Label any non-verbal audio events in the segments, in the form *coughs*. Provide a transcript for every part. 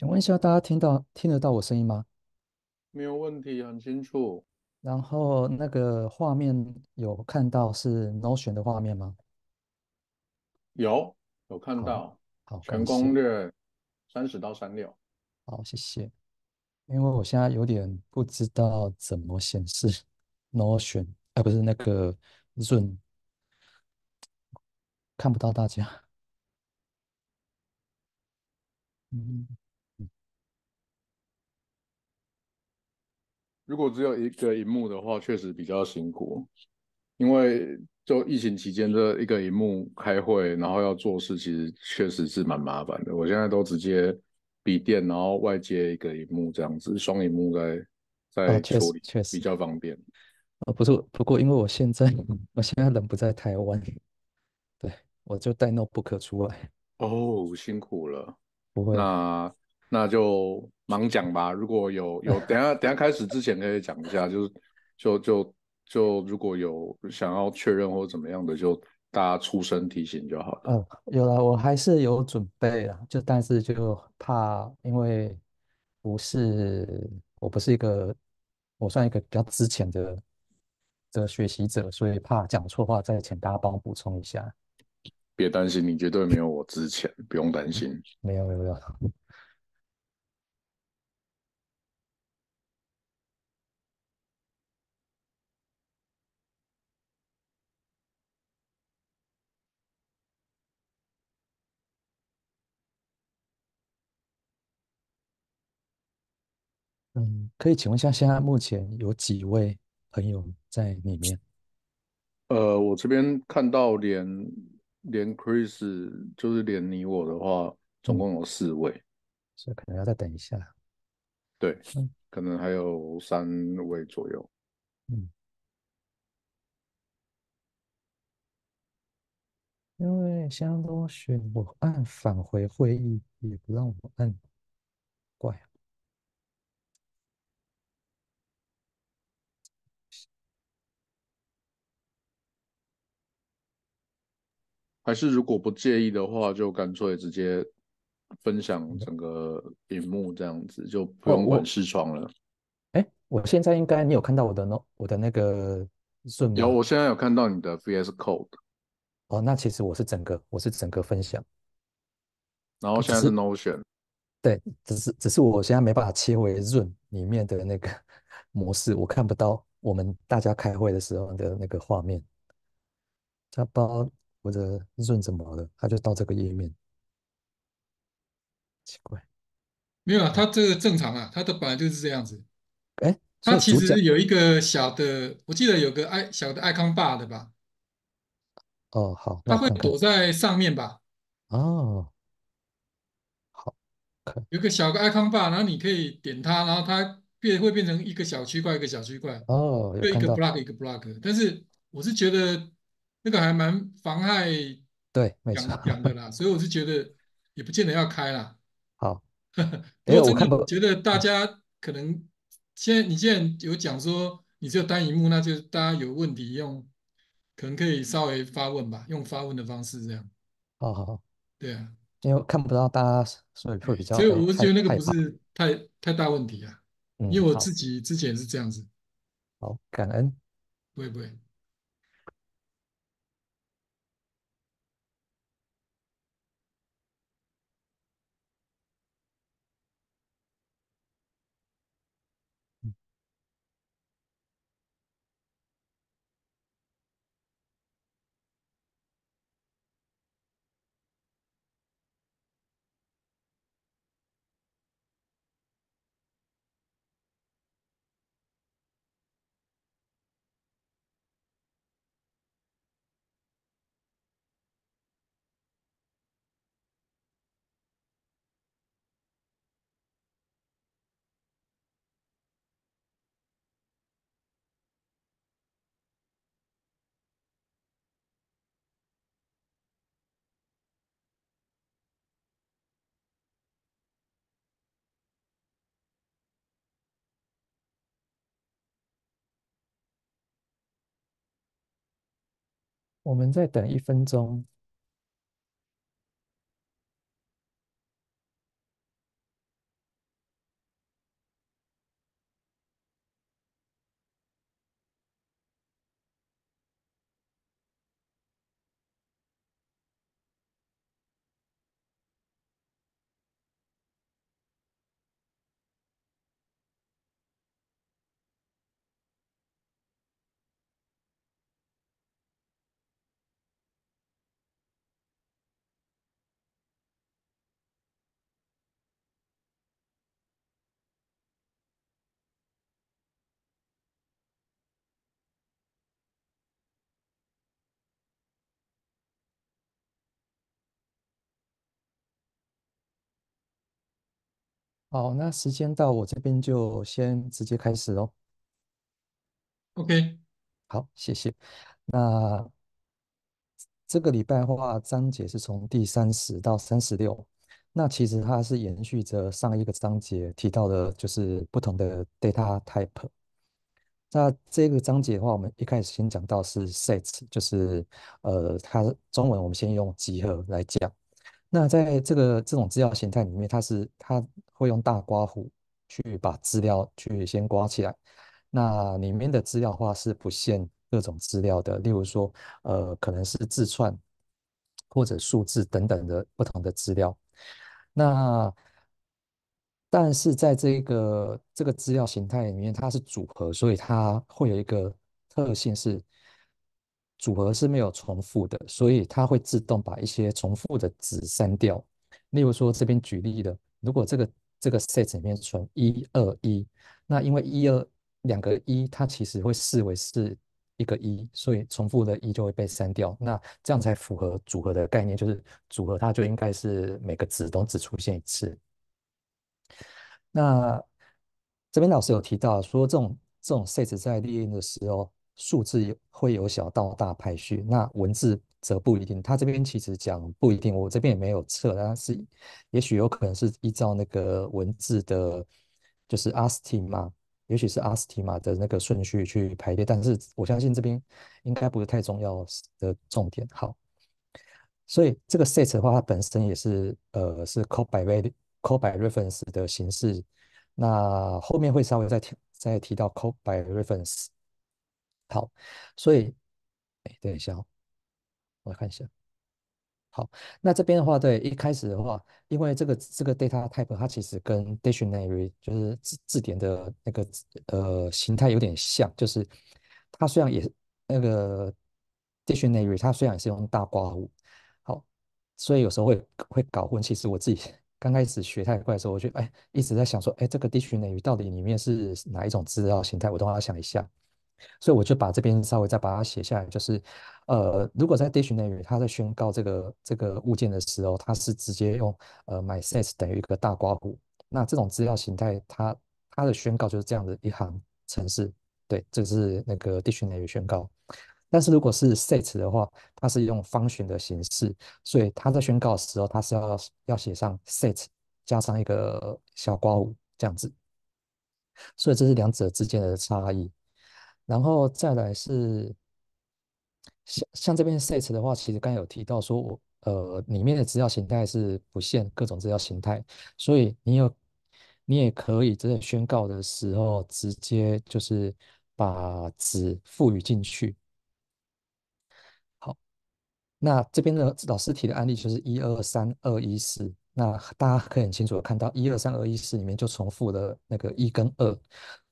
请问一下，大家听到听得到我声音吗？没有问题，很清楚。然后那个画面有看到是 n o t i o n 的画面吗？有，有看到。好，全攻略三十到三六。好，谢谢。因为我现在有点不知道怎么显示 n o t i o n 而不是那个润，看不到大家。嗯。如果只有一个荧幕的话，确实比较辛苦，因为就疫情期间这一个荧幕开会，然后要做事，其实确实是蛮麻烦的。我现在都直接笔电，然后外接一个荧幕，这样子双荧幕在在处理，确实比较方便。啊，不是，不过因为我现在我现在人不在台湾，对，我就带 notebook 出来。哦，辛苦了。不那那就忙讲吧。如果有有，等下等下开始之前可以讲一下，就是就就就如果有想要确认或怎么样的，就大家出声提醒就好了。嗯，有了，我还是有准备了，就但是就怕，因为不是我不是一个，我算一个比较之前的的学习者，所以怕讲错话，再请大家帮我补充一下。别担心，你绝对没有我之前，不用担心。没有，没有，没有。嗯，可以请问一下，现在目前有几位朋友在里面？呃，我这边看到连连 Chris，就是连你我的话，总共有四位，所以可能要再等一下。对，可能还有三位左右。嗯，因为现在都选我按返回会议也不让我按，怪啊。还是如果不介意的话，就干脆直接分享整个荧幕，这样子就不用管视窗了。哎，我现在应该你有看到我的诺，我的那个润。有，我现在有看到你的 VS Code。哦，那其实我是整个，我是整个分享。然后现在是 Notion。对，只是只是我现在没办法切回润里面的那个 *laughs* 模式，我看不到我们大家开会的时候的那个画面。加班。或者润什么的，他就到这个页面，奇怪，没有啊，他这个正常啊，他的本来就是这样子。哎，他其实有一个小的，我记得有个爱小的爱康霸的吧？哦，好，他会躲在上面吧？哦，好有个小个爱康爸，然后你可以点它，然后它变会变成一个小区块，一个小区块。哦，对，一个 block 一个 block，但是我是觉得。那个还蛮妨害对没错养的啦，所以我是觉得也不见得要开啦。*laughs* 好，不过我真的觉得大家可能现在你既然有讲说你只有单屏幕，那就大家有问题用可能可以稍微发问吧，用发问的方式这样。好好好，对啊，因为看不到大家，所以会比较。所以我是觉得那个不是太太大问题啊，因为我自己之前是这样子。好，感恩。不会不会。我们再等一分钟。好，那时间到，我这边就先直接开始哦。OK，好，谢谢。那这个礼拜的话，章节是从第三十到三十六，那其实它是延续着上一个章节提到的，就是不同的 data type。那这个章节的话，我们一开始先讲到是 sets，就是呃，它中文我们先用集合来讲。那在这个这种资料形态里面，它是它会用大刮胡去把资料去先刮起来。那里面的资料化是不限各种资料的，例如说，呃，可能是字串或者数字等等的不同的资料。那但是在这个这个资料形态里面，它是组合，所以它会有一个特性是。组合是没有重复的，所以它会自动把一些重复的值删掉。例如说，这边举例的，如果这个这个 set 里面存一二一，那因为一二两个一，它其实会视为是一个一，所以重复的一就会被删掉。那这样才符合组合的概念，就是组合它就应该是每个值都只出现一次。那这边老师有提到说，这种这种 set 在列印的时候。数字有会由小到大排序，那文字则不一定。他这边其实讲不一定，我这边也没有测，但是也许有可能是依照那个文字的，就是 a s 提 i 也许是 a s 提 i 的那个顺序去排列。但是我相信这边应该不是太重要的重点。好，所以这个 set 的话，它本身也是呃是 c o p l by c o p l by reference 的形式。那后面会稍微再提再提到 c o p l by reference。好，所以，哎，等一下，我看一下。好，那这边的话，对一开始的话，因为这个这个 data type 它其实跟 dictionary 就是字字典的那个呃形态有点像，就是它虽然也那个 dictionary 它虽然也是用大括弧，好，所以有时候会会搞混。其实我自己 *laughs* 刚开始学太快的时候，我就哎一直在想说，哎，这个 dictionary 到底里面是哪一种资料形态？我等要想一下。所以我就把这边稍微再把它写下来，就是，呃，如果在 Dictionary 它在宣告这个这个物件的时候，它是直接用呃 my set 等于一个大刮弧，那这种资料形态，它它的宣告就是这样的一行程式，对，这是那个 Dictionary 宣告。但是如果是 set 的话，它是用方 n 的形式，所以它在宣告的时候，它是要要写上 set 加上一个小括弧这样子，所以这是两者之间的差异。然后再来是像像这边 set 的话，其实刚有提到说，我呃里面的资料形态是不限各种资料形态，所以你有你也可以在宣告的时候直接就是把纸赋予进去。好，那这边的老师提的案例就是一二三二一四，那大家可以很清楚的看到一二三二一四里面就重复了那个一跟二，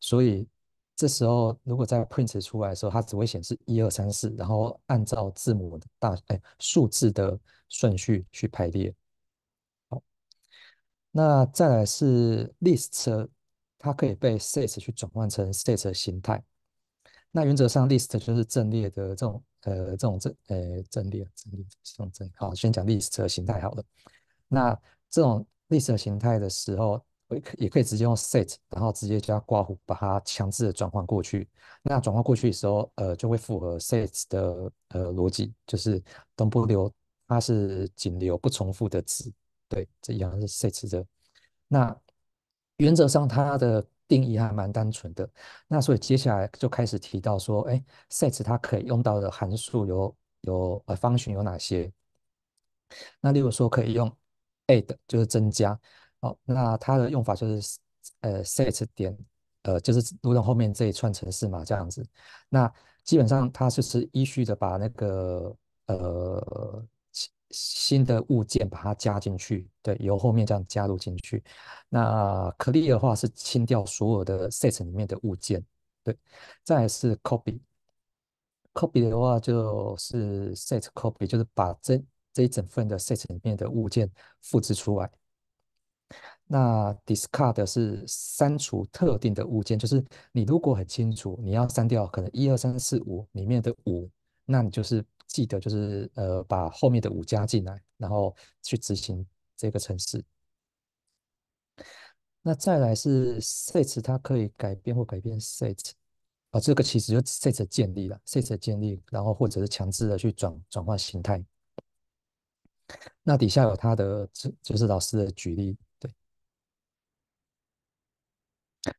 所以。这时候，如果在 print 出来的时候，它只会显示一二三四，然后按照字母的大哎数字的顺序去排列。好，那再来是 list，它可以被 set 去转换成 set 的形态。那原则上，list 就是阵列的这种呃这种阵呃阵列阵列这种阵。好，先讲 list 的形态好了。那这种 list 形态的时候。我可也可以直接用 set，然后直接加挂弧把它强制的转换过去。那转换过去的时候，呃，就会符合 set 的呃逻辑，就是都不留，它是仅留不重复的值。对，这一样是 set 的。那原则上它的定义还蛮单纯的。那所以接下来就开始提到说，哎，set 它可以用到的函数有有呃，方程有哪些？那例如说可以用 add，就是增加。好，那它的用法就是，呃，set 点，呃，就是如同后面这一串程式嘛，这样子。那基本上它就是依序的把那个呃新的物件把它加进去，对，由后面这样加入进去。那 clear 的话是清掉所有的 set 里面的物件，对。再是 copy，copy 的话就是 set copy，就是把这这一整份的 set 里面的物件复制出来。那 discard 是删除特定的物件，就是你如果很清楚你要删掉可能一二三四五里面的五，那你就是记得就是呃把后面的五加进来，然后去执行这个程式。那再来是 set，它可以改变或改变 set 啊，这个其实就 set 建立了 s e t 建立，然后或者是强制的去转转换形态。那底下有它的就是老师的举例。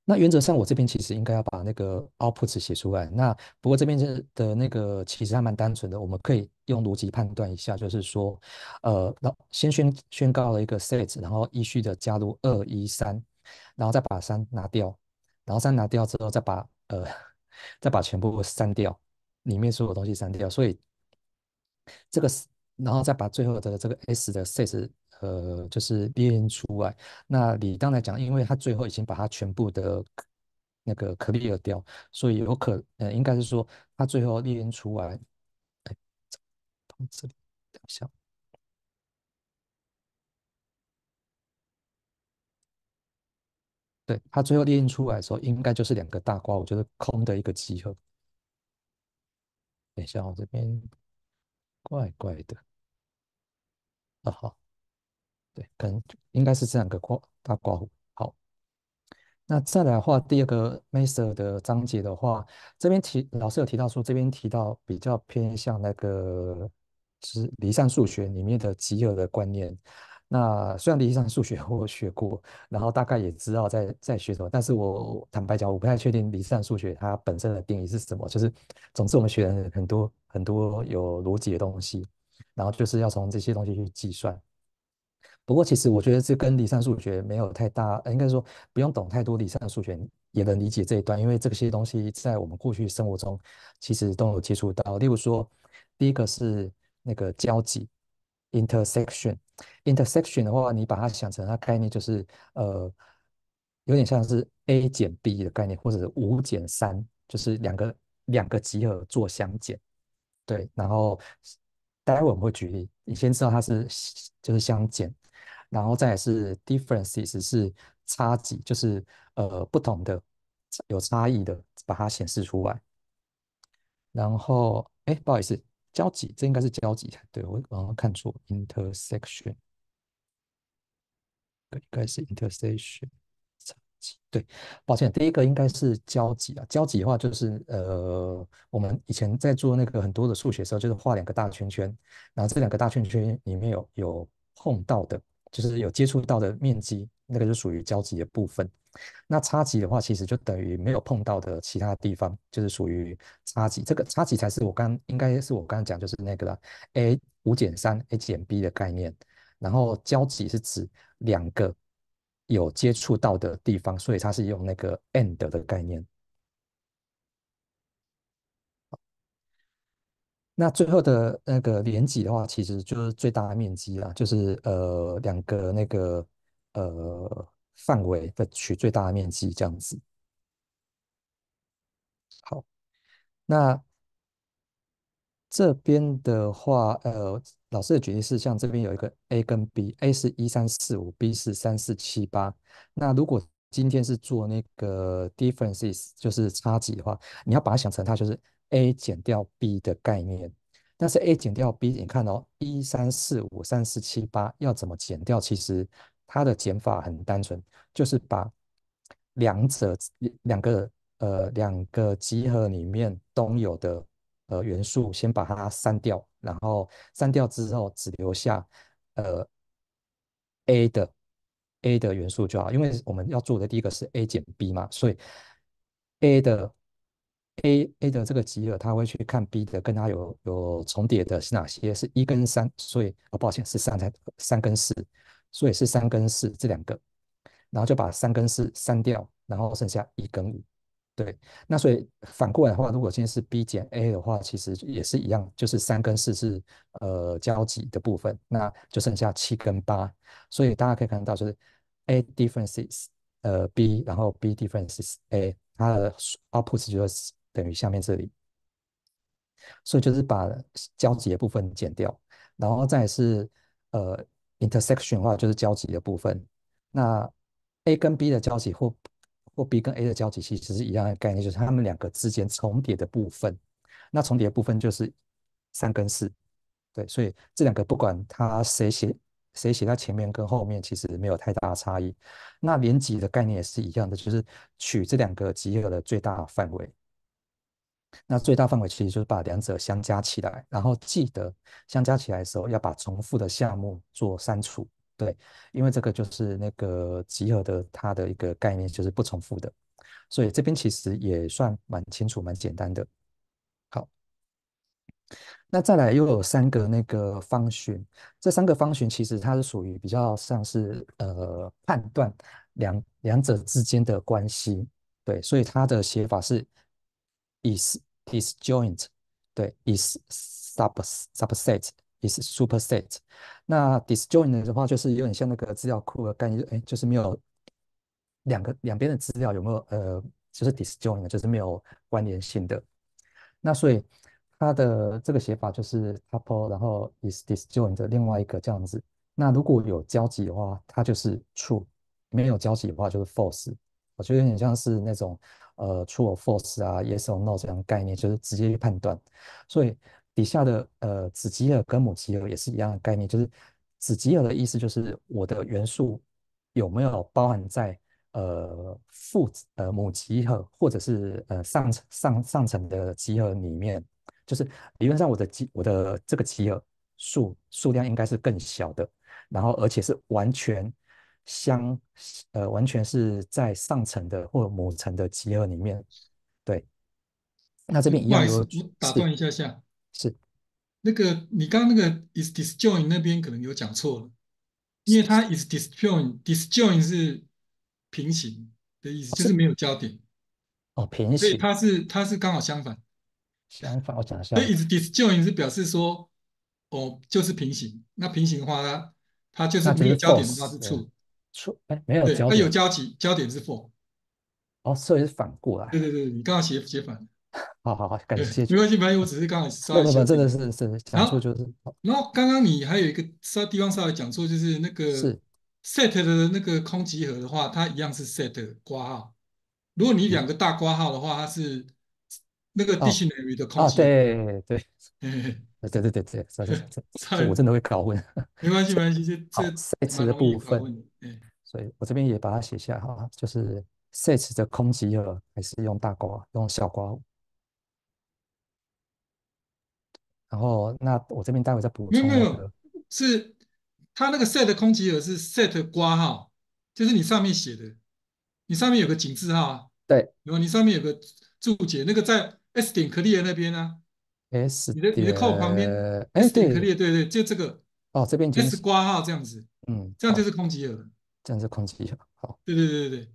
那原则上，我这边其实应该要把那个 outputs 写出来。那不过这边的的那个其实还蛮单纯的，我们可以用逻辑判断一下，就是说，呃，那先宣宣告了一个 set，然后依序的加入二、一、三，然后再把三拿掉，然后三拿掉之后再把呃再把全部删掉，里面所有东西删掉。所以这个，然后再把最后的这个 s 的 set。呃，就是列出来。那你刚才讲，因为他最后已经把它全部的那个 clear 掉，所以有可呃，应该是说他最后列出来，哎，到这里等一下。对他最后列印出来的时候，应该就是两个大瓜，我觉得空的一个集合。等一下，我这边怪怪的。啊，好。对，可能应该是这两个括大括号。好，那再来画第二个 m e a s e r 的章节的话，这边提老师有提到说，这边提到比较偏向那个是离散数学里面的集合的观念。那虽然离散数学 *laughs* 我学过，然后大概也知道在在学什么，但是我坦白讲，我不太确定离散数学它本身的定义是什么。就是总之我们学了很多很多有逻辑的东西，然后就是要从这些东西去计算。不过，其实我觉得这跟离散数学没有太大，应该说不用懂太多离散数学也能理解这一段，因为这些东西在我们过去生活中其实都有接触到。例如说，第一个是那个交集 （intersection）。intersection 的话，你把它想成它概念就是呃，有点像是 a 减 b 的概念，或者是五减三，就是两个两个集合做相减。对，然后待会我们会举例，你先知道它是就是相减。然后再是 differences，是差几，就是呃不同的有差异的，把它显示出来。然后哎，不好意思，交集这应该是交集才对，我刚刚看错，intersection，对，应该是 intersection 对，抱歉，第一个应该是交集啊。交集的话就是呃，我们以前在做那个很多的数学时候，就是画两个大圈圈，然后这两个大圈圈里面有有碰到的。就是有接触到的面积，那个就属于交集的部分。那差集的话，其实就等于没有碰到的其他地方，就是属于差集。这个差集才是我刚应该是我刚刚讲就是那个了，A 五减三 A 减 B 的概念。然后交集是指两个有接触到的地方，所以它是用那个 and 的概念。那最后的那个连级的话，其实就是最大的面积啦，就是呃两个那个呃范围的取最大的面积这样子。好，那这边的话，呃，老师的举例是像这边有一个 A 跟 B，A 是一三四五，B 是三四七八。那如果今天是做那个 differences，就是差级的话，你要把它想成它就是。A 减掉 B 的概念，但是 A 减掉 B，你看哦，一三四五三四七八要怎么减掉？其实它的减法很单纯，就是把两者两个呃两个集合里面都有的呃元素先把它删掉，然后删掉之后只留下呃 A 的 A 的元素就好，因为我们要做的第一个是 A 减 B 嘛，所以 A 的。a a 的这个集合，他会去看 b 的跟他有有重叠的是哪些，是一跟三，所以，哦，抱歉是三才三跟四，所以是三跟四这两个，然后就把三跟四删掉，然后剩下一跟五。对，那所以反过来的话，如果今天是 b 减 a 的话，其实也是一样，就是三跟四是呃交集的部分，那就剩下七跟八。所以大家可以看到，就是 a differences 呃 b，然后 b differences a，它的 output 就是。等于下面这里，所以就是把交集的部分剪掉，然后再是呃 intersection 的话，就是交集的部分。那 a 跟 b 的交集或或 b 跟 a 的交集，其实是一样的概念，就是它们两个之间重叠的部分。那重叠的部分就是三跟四，对，所以这两个不管它谁写谁写在前面跟后面，其实没有太大的差异。那连集的概念也是一样的，就是取这两个集合的最大范围。那最大范围其实就是把两者相加起来，然后记得相加起来的时候要把重复的项目做删除。对，因为这个就是那个集合的它的一个概念，就是不重复的。所以这边其实也算蛮清楚、蛮简单的。好，那再来又有三个那个方询，这三个方询其实它是属于比较像是呃判断两两者之间的关系。对，所以它的写法是。is disjoint，对，is subs u b s e t is superset，那 disjoint 的话就是有点像那个资料库的概念，哎，就是没有两个两边的资料有没有呃，就是 disjoint，就是没有关联性的。那所以它的这个写法就是 tuple，然后 is disjoint，另外一个这样子。那如果有交集的话，它就是 true；没有交集的话就是 false。我觉得有点像是那种。呃，true or false 啊，yes or no 这样概念，就是直接去判断。所以底下的呃子集合跟母集合也是一样的概念，就是子集合的意思就是我的元素有没有包含在呃父呃母集合或者是呃上层上上层的集合里面，就是理论上我的集我的这个集合数数量应该是更小的，然后而且是完全。相，呃，完全是在上层的或某层的集合里面，对。那这边一样有打断一下下，是那个你刚刚那个 is disjoint 那边可能有讲错了，因为它 is disjoint disjoint 是平行的意思，就是没有交点。哦，平行，所以它是它是刚好相反。相反，我讲一下。所以 is disjoint 是表示说，哦，就是平行。那平行的话，它它就是没有交点的话是处。错哎，没有交，它有交集，交点是 for，哦，所以是反过来。对对对，你刚刚写写反了。*laughs* 好好好，感谢。没关系，没关系，我只是刚刚 *laughs* 稍微讲错就是。然后刚刚你还有一个稍微地方稍微讲错就是那个 set 的那个空集合的话，它一样是 set 括号。如果你两个大括号的话，它是那个 dictionary 的空集。对对，对对对对，抱歉，*laughs* 我真的会搞混。没关系，没关系，这这 set 的部分。嗯，所以我这边也把它写下来哈，就是 set 的空集合，还是用大括号，用小括号。然后，那我这边待会再补充。没有没有，是他那个 set 的空集合是 set 括号，就是你上面写的，你上面有个井字号，对，然后你上面有个注解，那个在 S 点 clear 那边呢，S，你的你的扣旁边，S 点 clear，对对，就这个，哦，这边就是括号这样子。嗯，这样就是空集了，这样是空一下。好。对对对对对，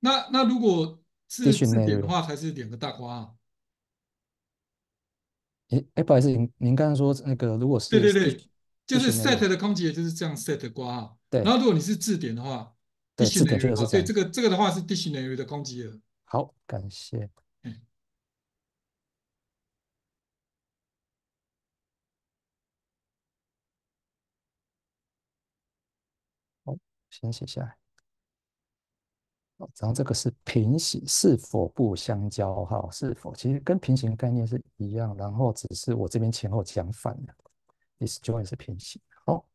那那如果是字典的话，才是两个大瓜。哎哎，不好意思，您您刚刚说那个如果是……对对对，就是 set 的空集也就是这样 set 的瓜。对，然后如果你是字典的话，字典的瓜，所以这个这个的话是 dictionary 的空集额。好，感谢。先写下来。然后这个是平行是否不相交？哈，是否其实跟平行概念是一样，然后只是我这边前后讲反了。Is join 是平行。好，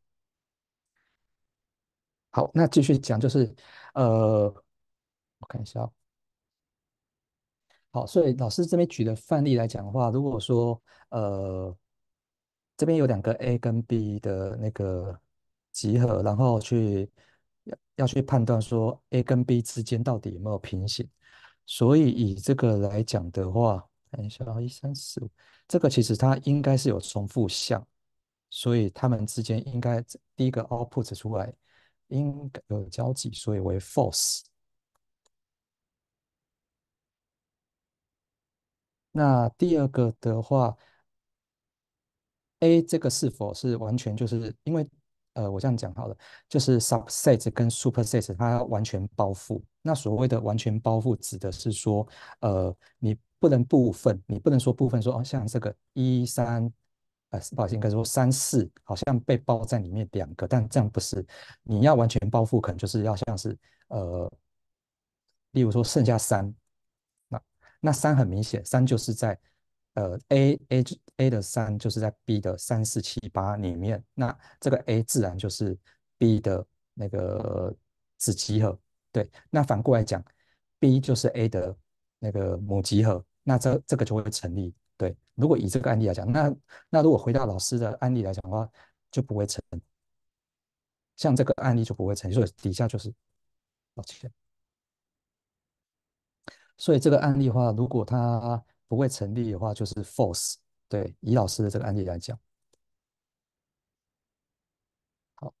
好，那继续讲就是，呃，我看一下。好，所以老师这边举的范例来讲的话，如果说呃这边有两个 A 跟 B 的那个集合，然后去要去判断说 A 跟 B 之间到底有没有平行，所以以这个来讲的话，看一下一三四五，这个其实它应该是有重复项，所以它们之间应该第一个 Output 出来应该有交集，所以为 False。那第二个的话，A 这个是否是完全就是因为？呃，我这样讲好了，就是 subset 跟 superset，它完全包覆。那所谓的完全包覆，指的是说，呃，你不能部分，你不能说部分，说哦，像这个一三，呃，不好意思，应该说三四，好像被包在里面两个，但这样不是。你要完全包覆，可能就是要像是，呃，例如说剩下三，那那三很明显，三就是在呃 a a。A 的三就是在 B 的三四七八里面，那这个 A 自然就是 B 的那个子集合。对，那反过来讲，B 就是 A 的那个母集合。那这这个就会成立。对，如果以这个案例来讲，那那如果回到老师的案例来讲的话，就不会成，像这个案例就不会成所以底下就是，抱歉。所以这个案例的话，如果它不会成立的话，就是 false。对，以老师的这个案例来讲，好，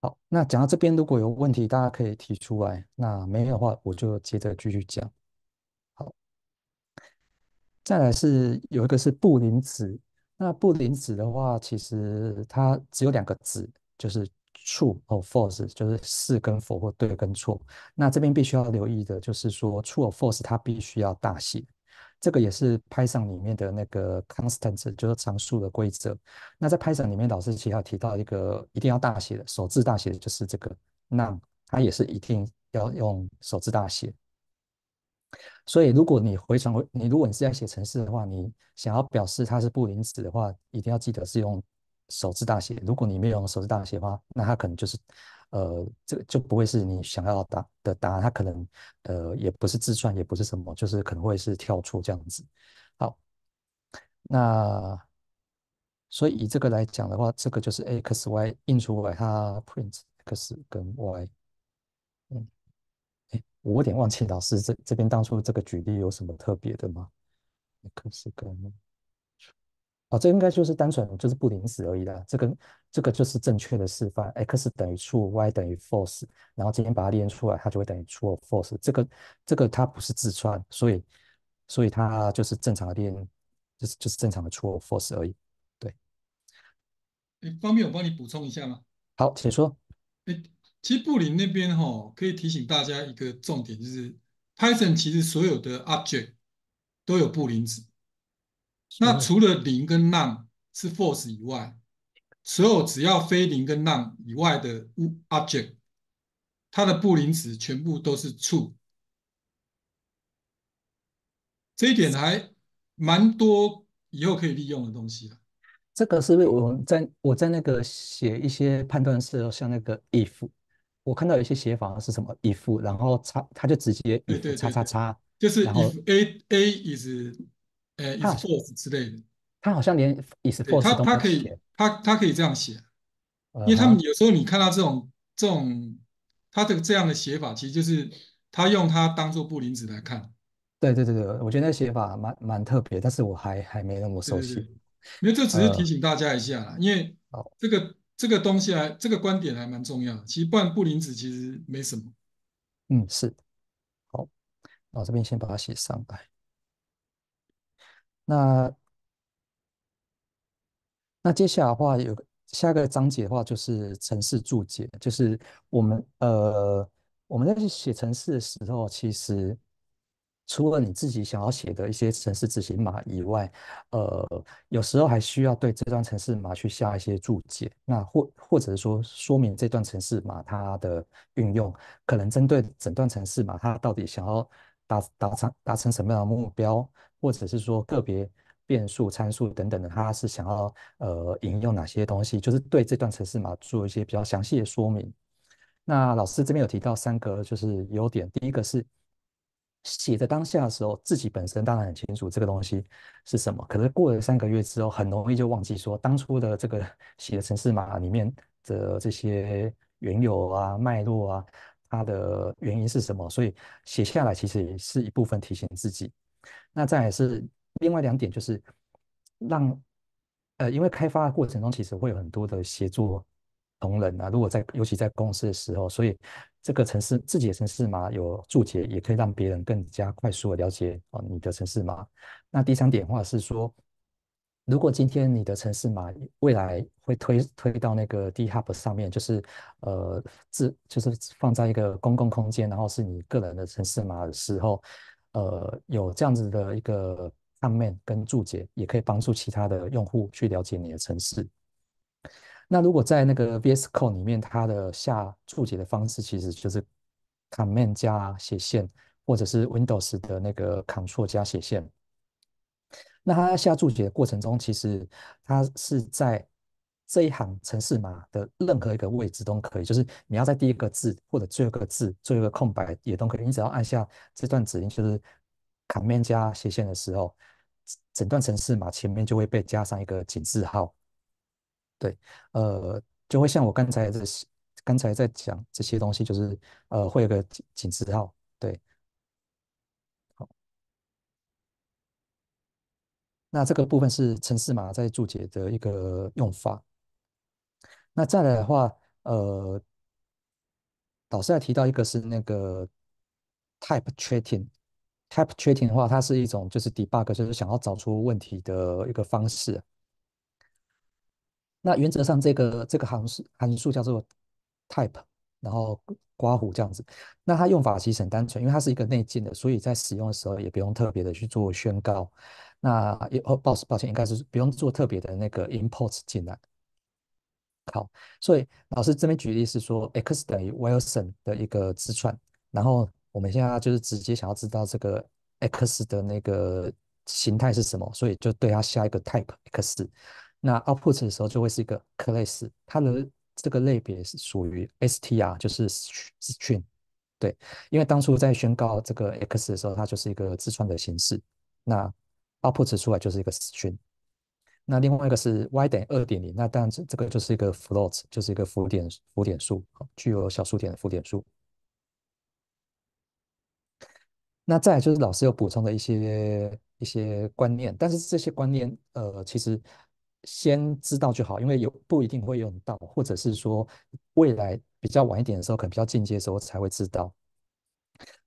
好，那讲到这边如果有问题，大家可以提出来。那没有的话，我就接着继续讲。好，再来是有一个是布林子，那布林子的话，其实它只有两个子，就是。True or false 就是是跟否或对跟错。那这边必须要留意的就是说，true or false 它必须要大写。这个也是 Python 里面的那个 constants，就是常数的规则。那在 Python 里面，老师其实要提到一个一定要大写的首字大写，就是这个 None，它也是一定要用首字大写。所以，如果你回传，你如果你是要写程式的话，你想要表示它是不临值的话，一定要记得是用。首字大写，如果你没有首字大写的话，那它可能就是，呃，这个就不会是你想要答的答案，它可能，呃，也不是自传，也不是什么，就是可能会是跳错这样子。好，那所以以这个来讲的话，这个就是 x y 印出来，它 print x 跟 y。嗯，哎，我有点忘记老师这这边当初这个举例有什么特别的吗？x 跟哦，这应该就是单纯就是布林值而已的，这跟这个就是正确的示范。x 等于 True，y 等于 False，然后今天把它链出来，它就会等于 True or False。这个这个它不是自串，所以所以它就是正常的链，就是就是正常的 True or False 而已。对，哎，方便我帮你补充一下吗？好，请说。哎，其实布林那边哈，可以提醒大家一个重点，就是 Python 其实所有的 object 都有布林值。那除了零跟浪是 f o r c e 以外，所有只要非零跟浪以外的物 object，它的布尔值全部都是 true。这一点还蛮多以后可以利用的东西这个是不是我在我在那个写一些判断式，像那个 if，我看到有一些写法是什么 if，然后叉，他就直接对对叉叉叉，就是 if a a is 呃 i s f a s 之类的，他好像连 is f s 他他可以，他他可以这样写，因为他们有时候你看到这种这种他的这样的写法，其实就是他用它当做布林子来看。对对对对，我觉得那写法蛮蛮特别，但是我还还没那么熟悉。因为这只是提醒大家一下，因为这个这个东西还这个观点还蛮重要的。其实不然，布林子其实没什么。嗯，是。好，我这边先把它写上来。那那接下来的话，有下个章节的话，就是城市注解。就是我们呃，我们在写城市的时候，其实除了你自己想要写的一些城市执行码以外，呃，有时候还需要对这段城市码去下一些注解。那或或者说说明这段城市码它的运用，可能针对整段城市码，它到底想要达达成达成什么样的目标？或者是说个别变数参数等等的，他是想要呃引用哪些东西？就是对这段程式码做一些比较详细的说明。那老师这边有提到三个就是优点，第一个是写的当下的时候，自己本身当然很清楚这个东西是什么。可是过了三个月之后，很容易就忘记说当初的这个写的程式码里面的这些缘由啊、脉络啊，它的原因是什么。所以写下来其实也是一部分提醒自己。那再来是另外两点，就是让呃，因为开发过程中其实会有很多的协作同仁啊。如果在尤其在公司的时候，所以这个城市自己的城市码有注解，也可以让别人更加快速的了解哦你的城市码。那第三点话是说，如果今天你的城市码未来会推推到那个 D Hub 上面，就是呃自就是放在一个公共空间，然后是你个人的城市码的时候。呃，有这样子的一个 comment 跟注解，也可以帮助其他的用户去了解你的城市。那如果在那个 VS Code 里面，它的下注解的方式其实就是 comment 加斜线，或者是 Windows 的那个 Ctrl 加斜线。那它下注解的过程中，其实它是在。这一行城市码的任何一个位置都可以，就是你要在第一个字或者最后一个字做一个空白也都可以。你只要按下这段指令，就是“卡面加斜线”的时候，整段城市码前面就会被加上一个井字号。对，呃，就会像我刚才这刚才在讲这些东西，就是呃，会有个井字号。对。好，那这个部分是城市码在注解的一个用法。那再来的话，呃，导师还提到一个是那个 type h e a c i n g type h e a c i n g 的话，它是一种就是 debug，就是想要找出问题的一个方式。那原则上，这个这个函数函数叫做 type，然后刮胡这样子。那它用法其实很单纯，因为它是一个内建的，所以在使用的时候也不用特别的去做宣告。那也，哦，抱歉，抱歉，应该是不用做特别的那个 import 进来。好，所以老师这边举例是说，x 等于 Wilson 的一个自串，然后我们现在就是直接想要知道这个 x 的那个形态是什么，所以就对它下一个 type x，那 output 的时候就会是一个 class，它的这个类别是属于 str，就是 string，对，因为当初在宣告这个 x 的时候，它就是一个自串的形式，那 output 出来就是一个 string。那另外一个是 y 等于二点零，那当然这这个就是一个 f l o a t 就是一个浮点浮点数，具有小数点的浮点数。那再就是老师有补充的一些一些观念，但是这些观念呃，其实先知道就好，因为有不一定会用到，或者是说未来比较晚一点的时候，可能比较进阶的时候才会知道。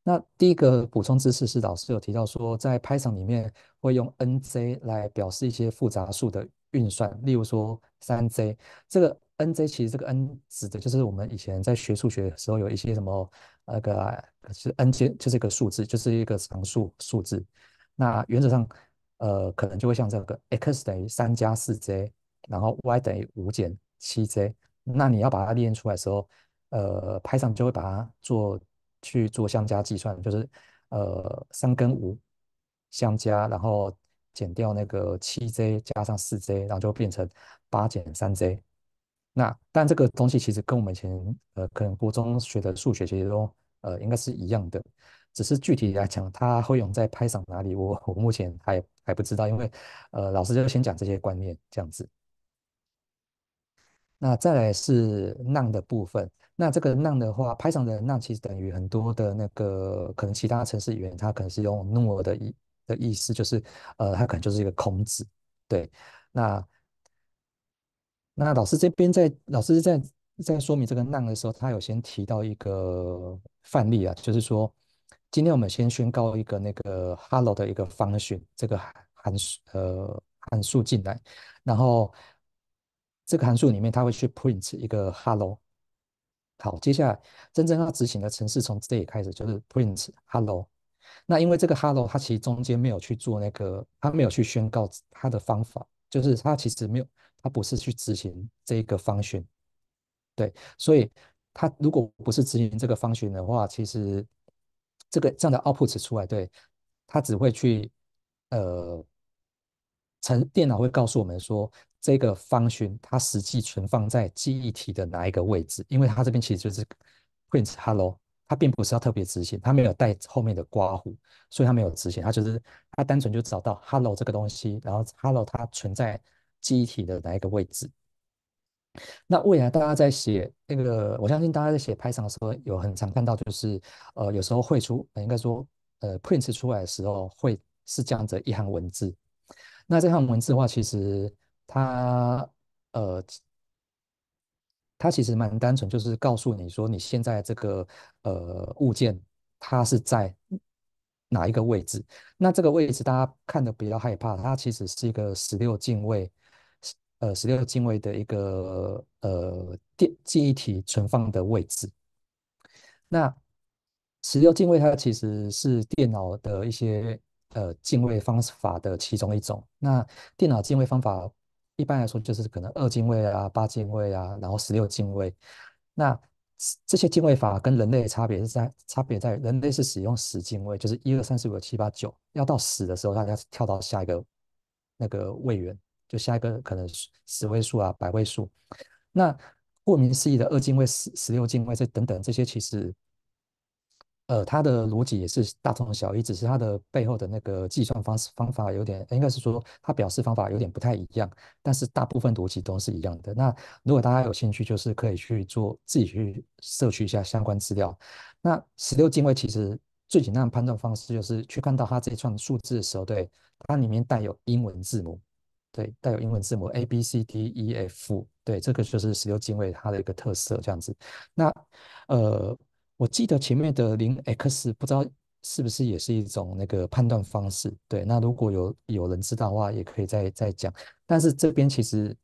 那第一个补充知识是，老师有提到说，在拍场里面会用 n z 来表示一些复杂数的运算，例如说三 z 这个 n z 其实这个 n 指的就是我们以前在学数学的时候有一些什么那个是 n z 就是一个数字，就是一个常数数字。那原则上，呃，可能就会像这个 x 等于三加四 z，然后 y 等于五减七 z，那你要把它列出来的时候，呃，拍场就会把它做。去做相加计算，就是呃三跟五相加，然后减掉那个七 z 加上四 z，然后就变成八减三 z。那但这个东西其实跟我们以前呃可能国中学的数学其实都呃应该是一样的，只是具体来讲它会用在拍 n 哪里，我我目前还还不知道，因为呃老师就先讲这些观念这样子。那再来是 None 的部分。那这个“ none 的话，拍 n 的“ none 其实等于很多的那个，可能其他城市语言，它可能是用“诺”的意的意思，就是呃，它可能就是一个空子。对，那那老师这边在老师在在说明这个“ none 的时候，他有先提到一个范例啊，就是说，今天我们先宣告一个那个 “hello” 的一个 function，这个函呃函数进来，然后这个函数里面它会去 print 一个 “hello”。好，接下来真正要执行的城市从这里开始，就是 print hello。那因为这个 hello，它其实中间没有去做那个，它没有去宣告它的方法，就是它其实没有，它不是去执行这一个 function。对，所以它如果不是执行这个 function 的话，其实这个这样的 outputs 出来，对，它只会去呃，程电脑会告诉我们说。这个方寻它实际存放在记忆体的哪一个位置？因为它这边其实就是 print hello，它并不是要特别执行，它没有带后面的刮胡，所以它没有执行，它就是它单纯就找到 hello 这个东西，然后 hello 它存在记忆体的哪一个位置？那未来大家在写那个，我相信大家在写拍场的时候有很常看到，就是呃有时候会出，应该说呃 print 出来的时候会是这样子一行文字。那这行文字的话其实。它呃，它其实蛮单纯，就是告诉你说你现在这个呃物件它是在哪一个位置。那这个位置大家看的比较害怕，它其实是一个十六进位，呃十六进位的一个呃电记忆体存放的位置。那十六进位它其实是电脑的一些呃进位方法的其中一种。那电脑进位方法。一般来说，就是可能二进位啊、八进位啊，然后十六进位。那这些进位法跟人类的差别是在差别在人类是使用十进位，就是一二三四五七八九，要到十的时候，大家跳到下一个那个位元，就下一个可能十位数啊、百位数。那顾名思义的二进位、十十六进位这等等这些其实。呃，它的逻辑也是大同小异，只是它的背后的那个计算方式方法有点，应该是说它表示方法有点不太一样，但是大部分逻辑都是一样的。那如果大家有兴趣，就是可以去做自己去摄取一下相关资料。那十六进位其实最简单的判断方式就是去看到它这一串数字的时候，对它里面带有英文字母，对带有英文字母 A B C D E F，对这个就是十六进位它的一个特色这样子。那呃。我记得前面的零 x 不知道是不是也是一种那个判断方式。对，那如果有有人知道的话，也可以再再讲。但是这边其实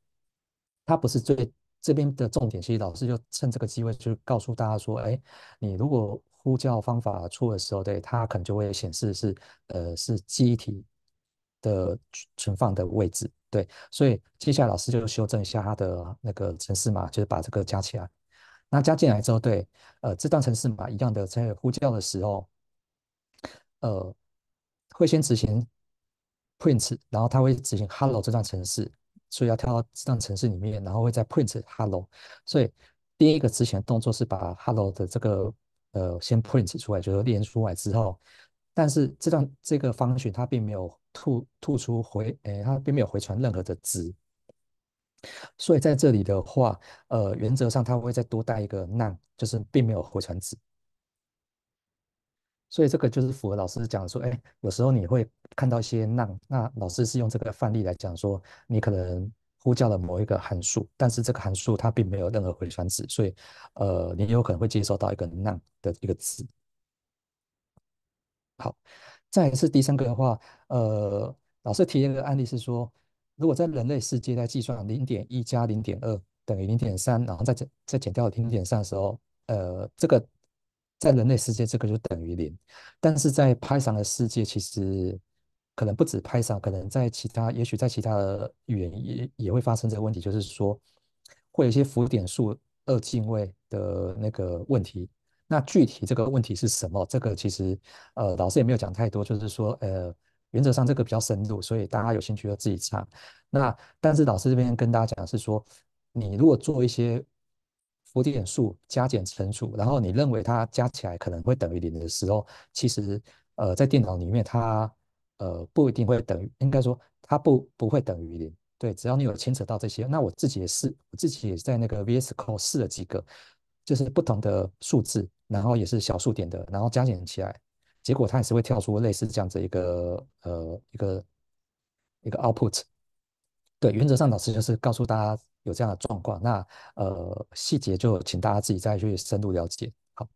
它不是最这边的重点。其实老师就趁这个机会就告诉大家说：，哎，你如果呼叫方法出的时候，对它可能就会显示是呃是记忆体的存放的位置。对，所以接下来老师就修正一下它的那个程式码，就是把这个加起来。那加进来之后，对，呃，这段程式码一样的在呼叫的时候，呃，会先执行 print，然后它会执行 hello 这段程式，所以要跳到这段程式里面，然后会再 print hello，所以第一个执行动作是把 hello 的这个呃先 print 出来，就是连出来之后，但是这段这个方 n 它并没有吐吐出回，呃，它并没有回传任何的值。所以在这里的话，呃，原则上它会再多带一个 None，就是并没有回传值。所以这个就是符合老师讲说，哎，有时候你会看到一些 None。那老师是用这个范例来讲说，你可能呼叫了某一个函数，但是这个函数它并没有任何回传值，所以，呃，你有可能会接收到一个 None 的一个值。好，再是第三个的话，呃，老师提一个案例是说。如果在人类世界在计算零点一加零点二等于零点三，然后再再减掉零点三的时候，呃，这个在人类世界这个就等于零，但是在拍上的世界其实可能不止拍上，可能在其他，也许在其他的语言也也会发生这个问题，就是说会有一些浮点数二进位的那个问题。那具体这个问题是什么？这个其实呃老师也没有讲太多，就是说呃。原则上这个比较深入，所以大家有兴趣就自己查。那但是老师这边跟大家讲是说，你如果做一些浮点数加减乘除，然后你认为它加起来可能会等于零的时候，其实呃在电脑里面它呃不一定会等于，应该说它不不会等于零。对，只要你有牵扯到这些，那我自己也是，我自己也在那个 VS Code 试了几个，就是不同的数字，然后也是小数点的，然后加减起来。结果它也是会跳出类似这样子一个呃一个一个 output。对，原则上老师就是告诉大家有这样的状况，那呃细节就请大家自己再去深入了解。好，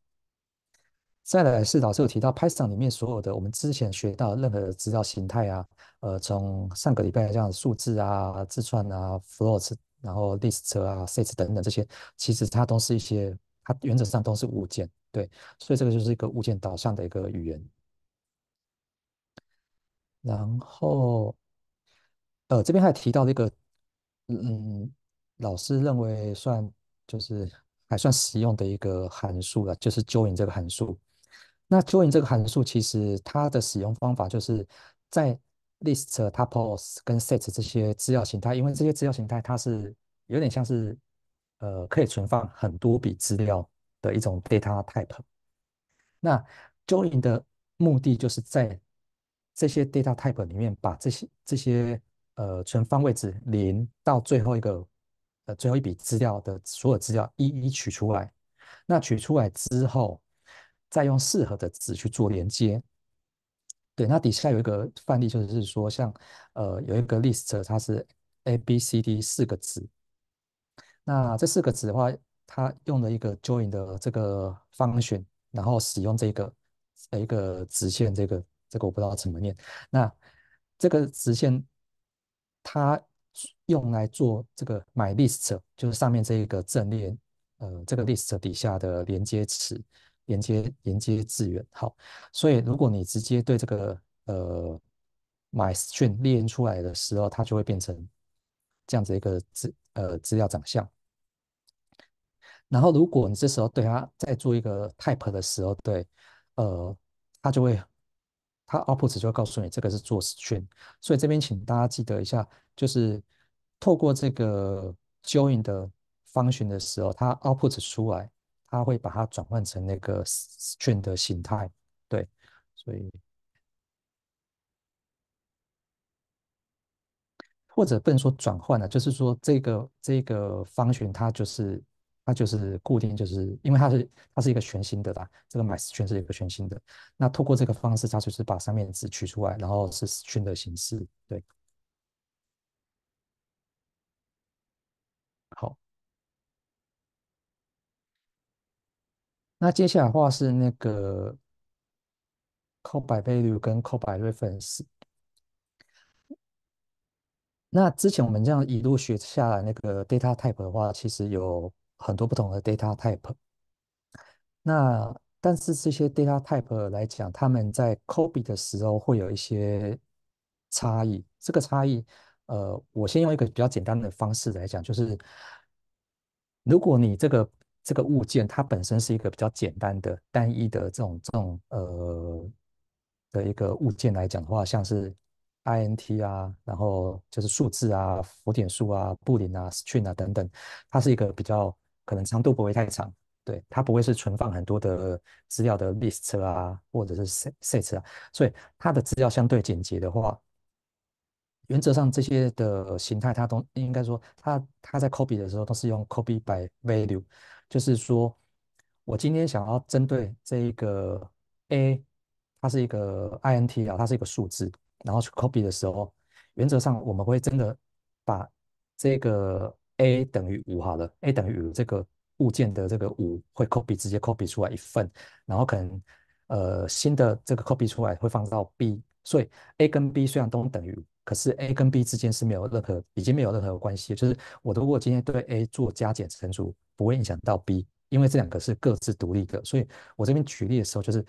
再来是老师有提到 Python 里面所有的我们之前学到任何的资料形态啊，呃，从上个礼拜这样的数字啊、字串啊、f l o t s 然后 list、啊、sets 等等这些，其实它都是一些。它原则上都是物件，对，所以这个就是一个物件导向的一个语言。然后，呃，这边还提到一个，嗯，老师认为算就是还算实用的一个函数了，就是 join 这个函数。那 join 这个函数其实它的使用方法就是在 list、tuples、跟 s e t 这些资料形态，因为这些资料形态它是有点像是。呃，可以存放很多笔资料的一种 data type。那 join 的目的就是在这些 data type 里面，把这些这些呃存放位置零到最后一个呃最后一笔资料的所有资料一一取出来。那取出来之后，再用适合的值去做连接。对，那底下有一个范例，就是说像呃有一个 list，它是 a b c d 四个值，那这四个值的话，它用了一个 join 的这个 function，然后使用这个呃一个直线，这个这个我不知道怎么念。那这个直线它用来做这个 my list 就是上面这一个阵列，呃这个 list 底下的连接词，连接连接资源。好，所以如果你直接对这个呃 my string 连出来的时候，它就会变成这样子一个字。呃，资料长相。然后，如果你这时候对它再做一个 type 的时候，对，呃，它就会，它 output 就会告诉你这个是做 string。所以这边请大家记得一下，就是透过这个 join 的 function 的时候，它 output 出来，它会把它转换成那个 string 的形态。对，所以。或者不能说转换了，就是说这个这个方旋它就是它就是固定，就是因为它是它是一个全新的啦，这个买 x 圈是一个全新的。那透过这个方式，它就是把上面字取出来，然后是圈的形式。对，好。那接下来的话是那个 call 扣 l 倍率跟 call 扣百 reference。那之前我们这样一路学下来，那个 data type 的话，其实有很多不同的 data type。那但是这些 data type 来讲，他们在 copy 的时候会有一些差异。这个差异，呃，我先用一个比较简单的方式来讲，就是如果你这个这个物件它本身是一个比较简单的、单一的这种这种呃的一个物件来讲的话，像是。int 啊，然后就是数字啊、浮点数啊、布林啊、string 啊等等，它是一个比较可能长度不会太长，对它不会是存放很多的资料的 list 啊，或者是 set set 啊，所以它的资料相对简洁的话，原则上这些的形态它都应该说，它它在 copy 的时候都是用 copy by value，就是说，我今天想要针对这一个 a，它是一个 int 啊，它是一个数字。然后去 copy 的时候，原则上我们会真的把这个 a 等于五好了，a 等于这个物件的这个五会 copy 直接 copy 出来一份，然后可能呃新的这个 copy 出来会放到 b，所以 a 跟 b 虽然都等于，可是 a 跟 b 之间是没有任何已经没有任何关系，就是我如果今天对 a 做加减乘除不会影响到 b，因为这两个是各自独立的，所以我这边举例的时候就是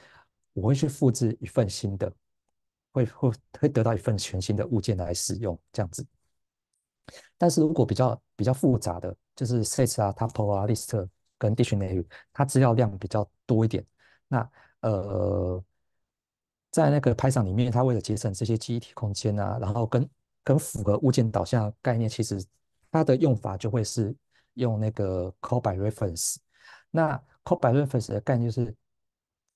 我会去复制一份新的。会会会得到一份全新的物件来使用这样子，但是如果比较比较复杂的，就是 set 啊、tuple 啊、list 跟 Dictionary，它资料量比较多一点。那呃，在那个拍 n 里面，它为了节省这些记忆体空间啊，然后跟跟符合物件导向概念，其实它的用法就会是用那个 call by reference。那 call by reference 的概念是，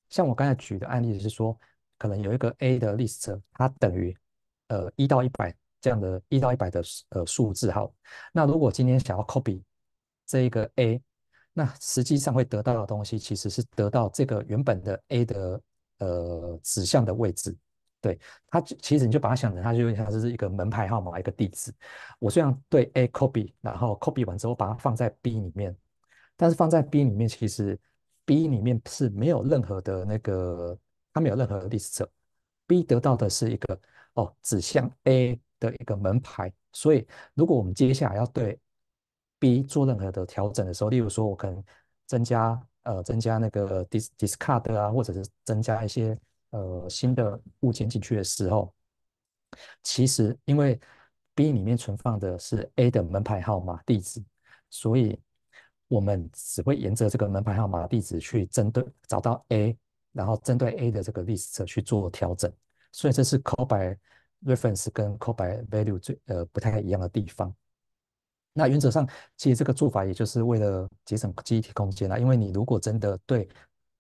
像我刚才举的案例是说。可能有一个 A 的 list，它等于呃一到一百这样的，一到一百的呃数字。好，那如果今天想要 copy 这一个 A，那实际上会得到的东西其实是得到这个原本的 A 的呃指向的位置。对，它其实你就把它想成它就像是一个门牌号码，一个地址。我虽然对 A copy，然后 copy 完之后把它放在 B 里面，但是放在 B 里面，其实 B 里面是没有任何的那个。它没有任何历史值，B 得到的是一个哦指向 A 的一个门牌，所以如果我们接下来要对 B 做任何的调整的时候，例如说我可能增加呃增加那个 d i s d i s c a r d 啊，或者是增加一些呃新的物件进去的时候，其实因为 B 里面存放的是 A 的门牌号码地址，所以我们只会沿着这个门牌号码地址去针对找到 A。然后针对 A 的这个 list 去做调整，所以这是 copy reference 跟 copy value 最呃不太一样的地方。那原则上，其实这个做法也就是为了节省记忆体空间了，因为你如果真的对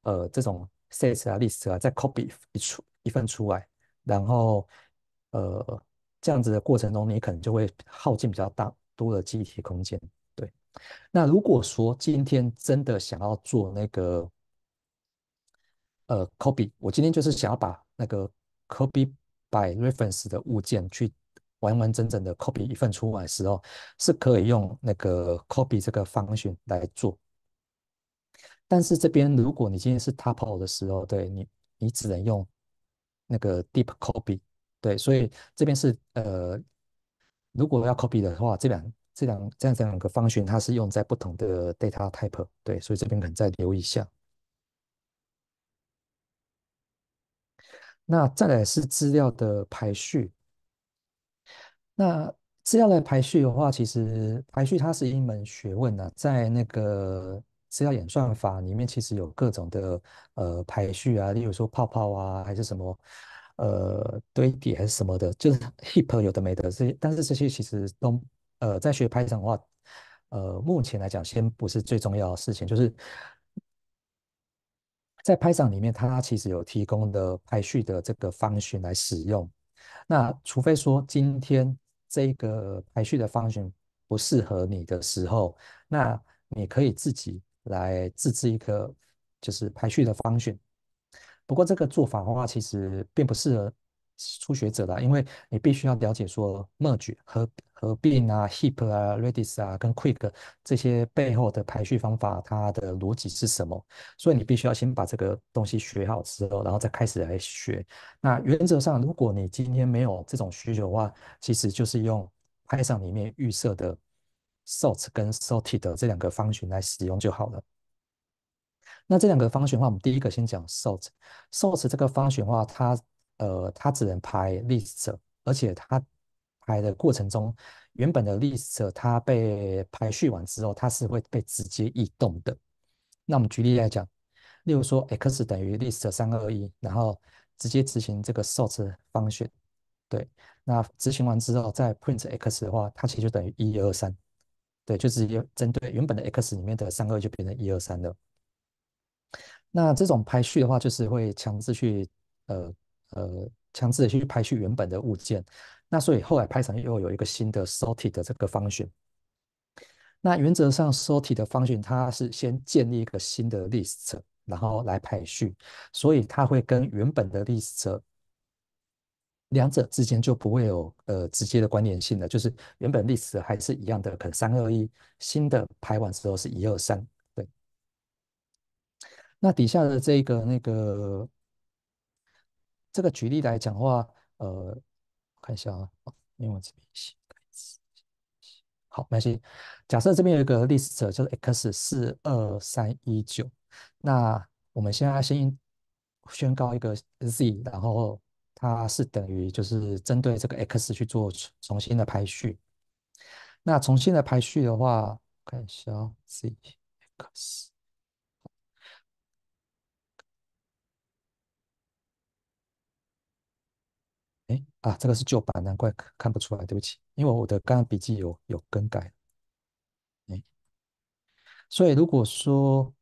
呃这种 set 啊、list 啊再 copy 一出一份出来，然后呃这样子的过程中，你可能就会耗尽比较大多的记忆体空间。对，那如果说今天真的想要做那个。呃，copy，我今天就是想要把那个 copy by reference 的物件去完完整整的 copy 一份出来的时候，是可以用那个 copy 这个 function 来做。但是这边如果你今天是 t o p l e 的时候，对你，你只能用那个 deep copy。对，所以这边是呃，如果要 copy 的话，这两、这两、这样这两个 function 它是用在不同的 data type。对，所以这边可能再留意一下。那再来是资料的排序。那资料来排序的话，其实排序它是一门学问呐。在那个资料演算法里面，其实有各种的呃排序啊，例如说泡泡啊，还是什么呃堆叠还是什么的，就是 heap 有的没的。这些但是这些其实都呃在学排 n 的话，呃目前来讲先不是最重要的事情，就是。在拍掌里面，它其实有提供的排序的这个 function 来使用。那除非说今天这个排序的 function 不适合你的时候，那你可以自己来自制一个就是排序的 function。不过这个做法的话，其实并不适合初学者的，因为你必须要了解说 merge 和合并啊，Heap 啊，Redis 啊，跟 Quick 这些背后的排序方法，它的逻辑是什么？所以你必须要先把这个东西学好之后，然后再开始来学。那原则上，如果你今天没有这种需求的话，其实就是用 Python 里面预设的 Sort 跟 s o r t e d 这两个方选来使用就好了。那这两个方选的话，我们第一个先讲 Sort，Sort 这个方选的话，它呃，它只能排 List，而且它。排的过程中，原本的 list 它被排序完之后，它是会被直接移动的。那我们举例来讲，例如说 x 等于 list 三二一，然后直接执行这个 sort 方选，对，那执行完之后再 print x 的话，它其实就等于一二三，对，就直接针对原本的 x 里面的三二就变成一二三了。那这种排序的话，就是会强制去呃呃强制的去排序原本的物件。那所以后来 Python 又有一个新的 sorted 的这个方选。那原则上 sorted 的方选，它是先建立一个新的 list，然后来排序，所以它会跟原本的 list 两者之间就不会有呃直接的关联性了，就是原本 list 还是一样的，可能三二一，新的排完之后是一二三，对。那底下的这个那个这个举例来讲话，呃。看一下啊，英文这边写，好，没关系。假设这边有一个历史者，叫做 x 四二三一九，那我们现在先宣告一个 z，然后它是等于就是针对这个 x 去做重新的排序。那重新的排序的话，看一下啊，z x。哎啊，这个是旧版，难怪看不出来。对不起，因为我的刚刚笔记有有更改所以如果说，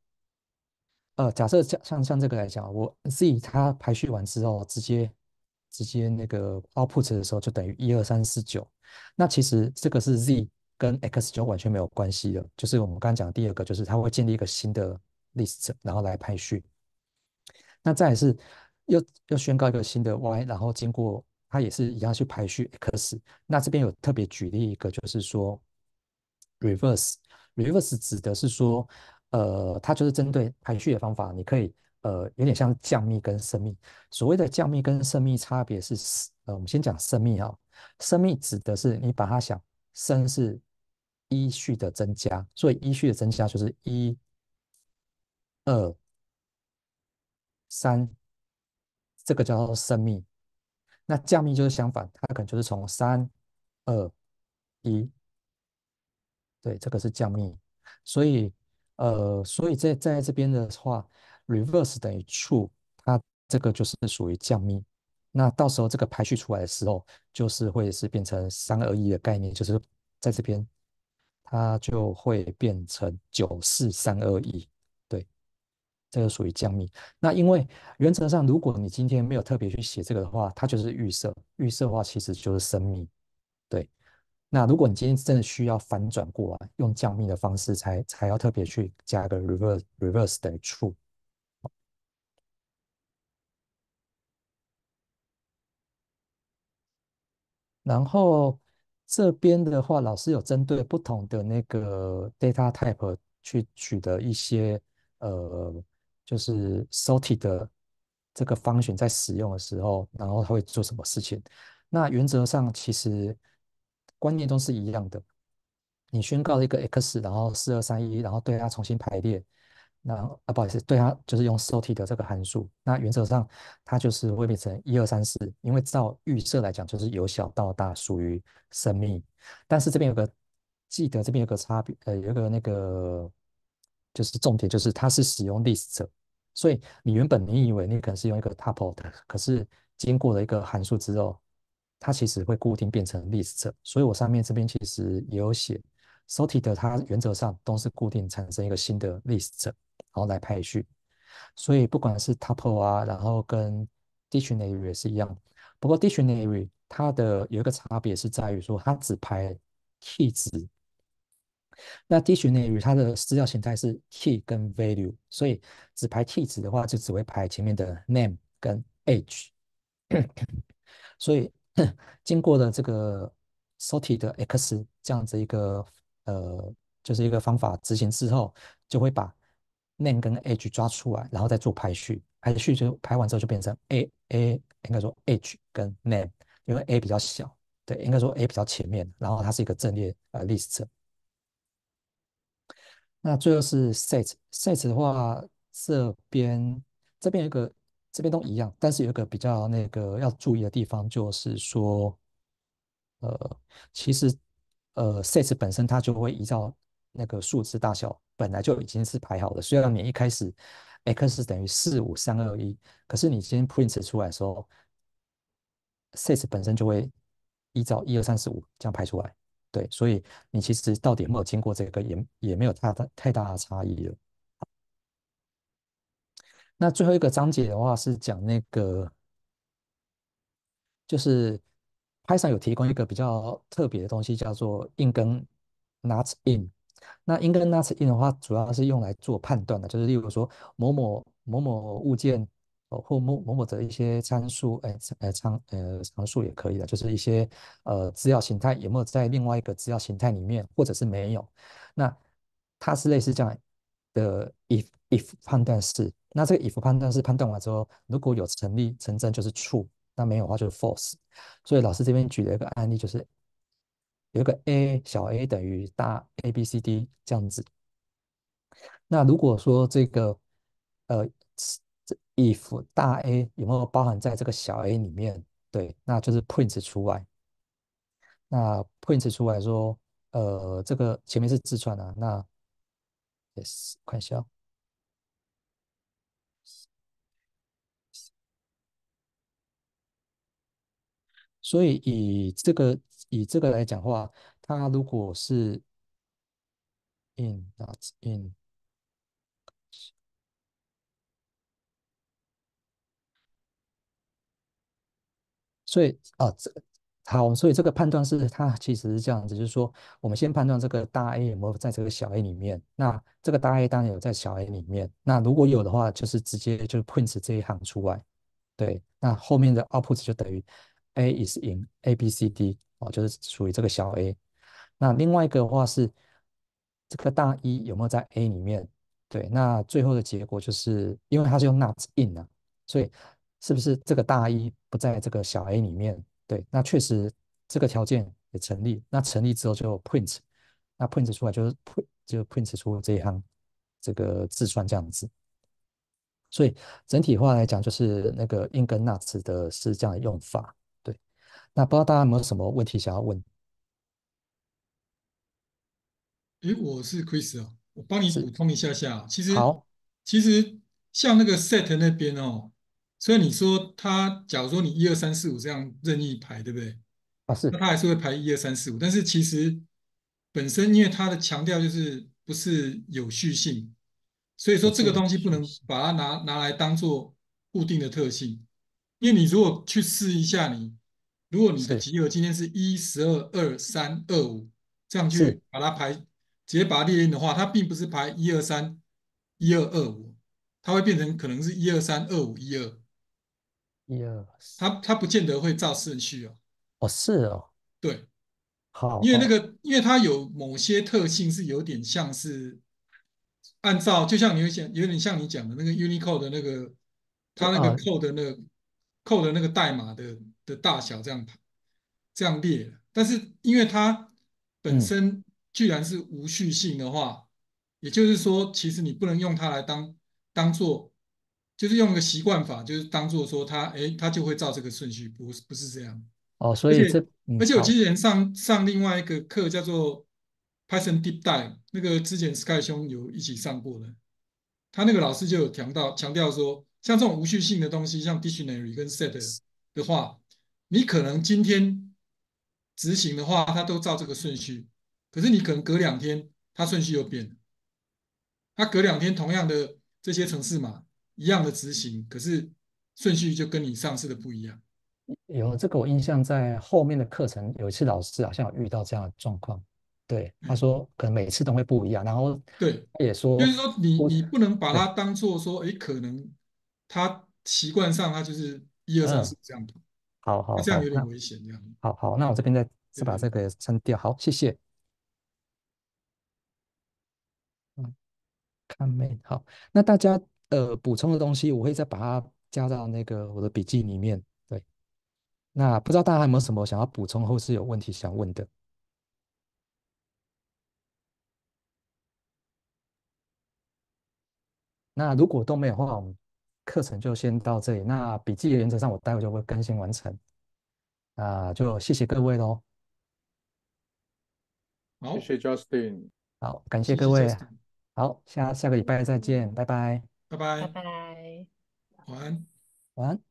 呃，假设像像像这个来讲，我 z 它排序完之后，直接直接那个 o u t p u t 的时候，就等于一二三四九。那其实这个是 z 跟 x 九完全没有关系的，就是我们刚刚讲的第二个，就是它会建立一个新的 list，然后来排序。那再是又又宣告一个新的 y，然后经过。它也是一样去排序 x。那这边有特别举例一个，就是说 reverse。reverse 指的是说，呃，它就是针对排序的方法，你可以呃有点像降幂跟升幂。所谓的降幂跟升幂差别是，呃，我们先讲升幂啊。升幂指的是你把它想升是依序的增加，所以依序的增加就是一、二、三，这个叫做升幂。那降幂就是相反，它可能就是从三、二、一，对，这个是降幂。所以，呃，所以在在这边的话，reverse 等于 true，它这个就是属于降幂。那到时候这个排序出来的时候，就是会是变成三二一的概念，就是在这边，它就会变成九四三二一。这个属于降密。那因为原则上，如果你今天没有特别去写这个的话，它就是预设。预设的话，其实就是生密。对。那如果你今天真的需要翻转过来，用降密的方式，才才要特别去加个 reverse，reverse 等于 true。然后这边的话，老师有针对不同的那个 data type 去取得一些呃。就是 sort 的这个 function 在使用的时候，然后它会做什么事情？那原则上其实观念都是一样的。你宣告了一个 x，然后四二三一，然后对它重新排列，那啊，不好意思，对它就是用 sort 的这个函数。那原则上它就是会变成一二三四，因为照预设来讲就是由小到大属于生命。但是这边有个记得这边有个差别，呃，有个那个。就是重点，就是它是使用 list，所以你原本你以为你可能是用一个 tuple 的，可是经过了一个函数之后，它其实会固定变成 list，所以我上面这边其实也有写，sort 的它原则上都是固定产生一个新的 list，然后来排序。所以不管是 tuple 啊，然后跟 dictionary 也是一样，不过 dictionary 它的有一个差别是在于说，它只排 k e y 值，那 Dictionary 它的资料形态是 key 跟 value，所以只排 key 值的话，就只会排前面的 name 跟 age。*coughs* 所以 *coughs* 经过了这个 s o r t y 的 x 这样子一个呃，就是一个方法执行之后，就会把 name 跟 age 抓出来，然后再做排序。排序就排完之后就变成 a a 应该说 h 跟 name，因为 a 比较小，对，应该说 a 比较前面。然后它是一个阵列呃 list。那最后是 set set 的话，这边这边有个这边都一样，但是有一个比较那个要注意的地方，就是说，呃，其实呃 set 本身它就会依照那个数字大小，本来就已经是排好了。虽然你一开始 x 等于四五三二一，可是你先 print 出来的时候，set 本身就会依照一二三四五这样排出来。对，所以你其实到底有没有经过这个，也也没有太大太大的差异了。那最后一个章节的话是讲那个，就是拍上有提供一个比较特别的东西，叫做 in 跟 n o t in。那 in 跟 n o t in 的话，主要是用来做判断的，就是例如说某某某某物件。或某某某的一些参数，哎，呃，参呃常数也可以的，就是一些呃资料形态有没有在另外一个资料形态里面，或者是没有。那它是类似这样的 if if 判断式。那这个 if 判断式判断完之后，如果有成立成真，就是 true；那没有的话就是 false。所以老师这边举了一个案例，就是有一个 a 小 a 等于大 a b c d 这样子。那如果说这个呃。这 if 大 A 有没有包含在这个小 A 里面？对，那就是 print 出来。那 print 出来说，呃，这个前面是自传啊，那 yes 快消。所以以这个以这个来讲话，它如果是 in not in。所以啊，这好，所以这个判断是它其实是这样子，就是说我们先判断这个大 A 有没有在这个小 A 里面。那这个大 A 当然有在小 A 里面。那如果有的话，就是直接就 print 这一行出来。对，那后面的 output 就等于 A is in A B C D 哦，就是属于这个小 A。那另外一个的话是这个大一有没有在 A 里面？对，那最后的结果就是因为它是用 not in 啊，所以。是不是这个大 A 不在这个小 a 里面？对，那确实这个条件也成立。那成立之后就 print，那 print 出来就是 print，就 print 出这一行这个自串这样子。所以整体话来讲，就是那个 in 跟 not 的是这样的用法。对，那不知道大家有没有什么问题想要问？诶，我是 Chris，啊，我帮你补充一下下。其实，好，其实像那个 set 那边哦。所以你说他，假如说你一二三四五这样任意排，对不对？啊，是。那他还是会排一二三四五，但是其实本身因为他的强调就是不是有序性，所以说这个东西不能把它拿拿来当做固定的特性。因为你如果去试一下你，如果你的集合今天是一十二二三二五这样去把它排，直接把它列印的话，它并不是排一二三一二二五，它会变成可能是一二三二五一二。yes，它它不见得会照顺序哦。哦，是哦，对，好，因为那个，因为它有某些特性是有点像是按照，就像你有讲，有点像你讲的那个 Unicode 的那个，它那个 code 那 code 那个代码的的大小这样排这样列。但是因为它本身居然是无序性的话，也就是说，其实你不能用它来当当做。就是用个习惯法，就是当做说他，哎，他就会照这个顺序，不是不是这样哦。所以，而且我之前上上另外一个课叫做 Python Deep Dive，那个之前 Sky 兄有一起上过的，他那个老师就有强调强调说，像这种无序性的东西，像 Dictionary 跟 Set 的话，你可能今天执行的话，它都照这个顺序，可是你可能隔两天，它顺序又变了。他隔两天同样的这些城市码。一样的执行，可是顺序就跟你上次的不一样。有这个我印象，在后面的课程有一次老师好像有遇到这样的状况，对，他说可能每次都会不一样。然后对，也说就是说你你不能把它当做说，哎，可能他习惯上他就是一、二、三、四这样的。好好，这样有点危险，这样。好好，那我这边再再把这个删掉。好，谢谢。嗯，看妹，好，那大家。呃，补充的东西我会再把它加到那个我的笔记里面。对，那不知道大家有没有什么想要补充或是有问题想问的？那如果都没有的话，我们课程就先到这里。那笔记原则上我待会就会更新完成。那就谢谢各位喽。好，谢谢 Justin。好，感谢各位。好，下下个礼拜再见，拜拜。拜拜，晚安，晚安。